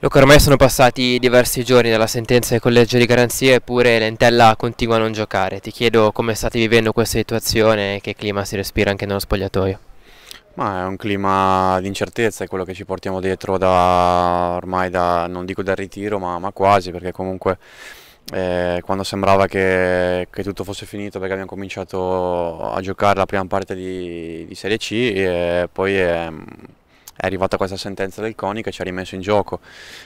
Luca, ormai sono passati diversi giorni dalla sentenza del collegio di garanzia eppure l'Entella continua a non giocare. Ti chiedo come state vivendo questa situazione e che clima si respira anche nello spogliatoio. Ma è un clima di incertezza, è quello che ci portiamo dietro da ormai da, non dico dal ritiro, ma, ma quasi, perché comunque eh, quando sembrava che, che, tutto fosse finito perché abbiamo cominciato a giocare la prima parte di, di Serie C e poi... Eh, è arrivata questa sentenza del CONI che ci ha rimesso in gioco.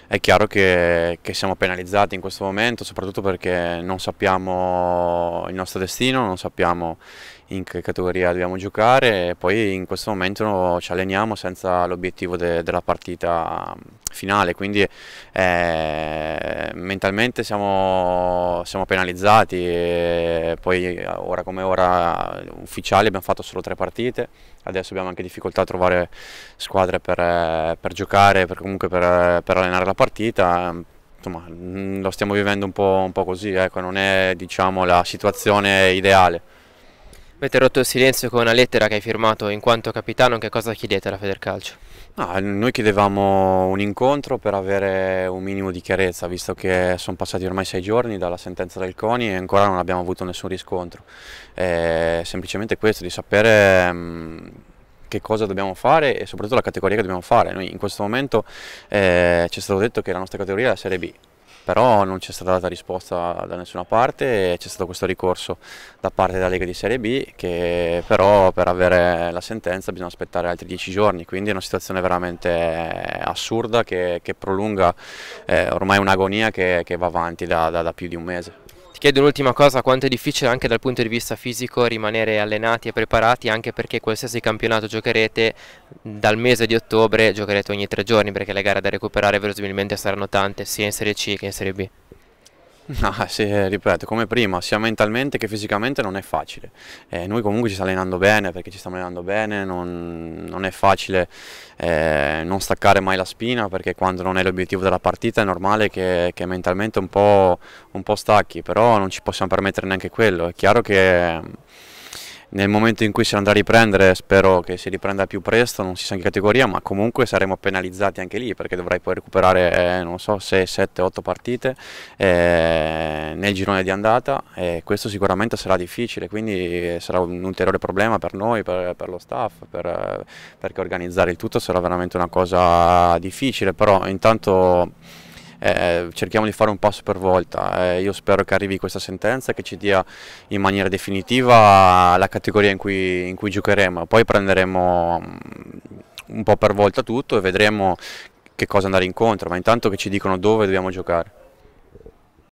È chiaro che, che, siamo penalizzati in questo momento, soprattutto perché non sappiamo il nostro destino, non sappiamo in che categoria dobbiamo giocare e poi in questo momento ci alleniamo senza l'obiettivo de, della partita finale, quindi eh, mentalmente siamo, siamo penalizzati poi eh, ora come ora ufficiali abbiamo fatto solo tre partite, adesso abbiamo anche difficoltà a trovare squadre per, eh, per giocare, per, comunque per, eh, per, allenare la partita, insomma mm, lo stiamo vivendo un po', un po così, ecco, non è diciamo, la situazione ideale. Avete rotto il silenzio con una lettera che hai firmato in quanto capitano, che cosa chiedete alla Federcalcio? No, noi chiedevamo un incontro per avere un minimo di chiarezza, visto che sono passati ormai sei giorni dalla sentenza del CONI e ancora non abbiamo avuto nessun riscontro. È semplicemente questo, di sapere... Mm, che cosa dobbiamo fare e soprattutto la categoria che dobbiamo fare. Noi in questo momento eh, ci è stato detto che la nostra categoria è la Serie B, però non c'è stata data risposta da nessuna parte e c'è stato questo ricorso da parte della Lega di Serie B che però per avere la sentenza bisogna aspettare altri dieci giorni, quindi è una situazione veramente assurda che, che prolunga eh, ormai un'agonia che, che, va avanti da, da, da più di un mese. Ti chiedo un'ultima cosa, quanto è difficile anche dal punto di vista fisico rimanere allenati e preparati, anche perché qualsiasi campionato giocherete dal mese di ottobre, giocherete ogni tre giorni perché le gare da recuperare verosimilmente saranno tante, sia in Serie C che in Serie B. No, sì, eh, ripeto, come prima, sia mentalmente che fisicamente non è facile. Eh, noi comunque ci stiamo allenando bene perché ci stiamo allenando bene, non, non è facile eh, non staccare mai la spina perché quando non è l'obiettivo della partita è normale che, che mentalmente un po', un po' stacchi, però non ci possiamo permettere neanche quello. È chiaro che nel momento in cui si andrà a riprendere spero che si riprenda più presto, non si sa in che categoria, ma comunque saremo penalizzati anche lì perché dovrai poi recuperare, eh, non so, 6, 7, 8 partite eh, nel girone di andata e questo sicuramente sarà difficile, quindi eh, sarà un ulteriore problema per noi, per, per lo staff, per, eh, perché organizzare il tutto sarà veramente una cosa difficile, però intanto eh, cerchiamo di fare un passo per volta. Eh, io spero che arrivi questa sentenza che ci dia in maniera definitiva la categoria in cui, in cui giocheremo. Poi prenderemo mm, un po' per volta tutto e vedremo che cosa andare incontro, ma intanto che ci dicono dove dobbiamo giocare.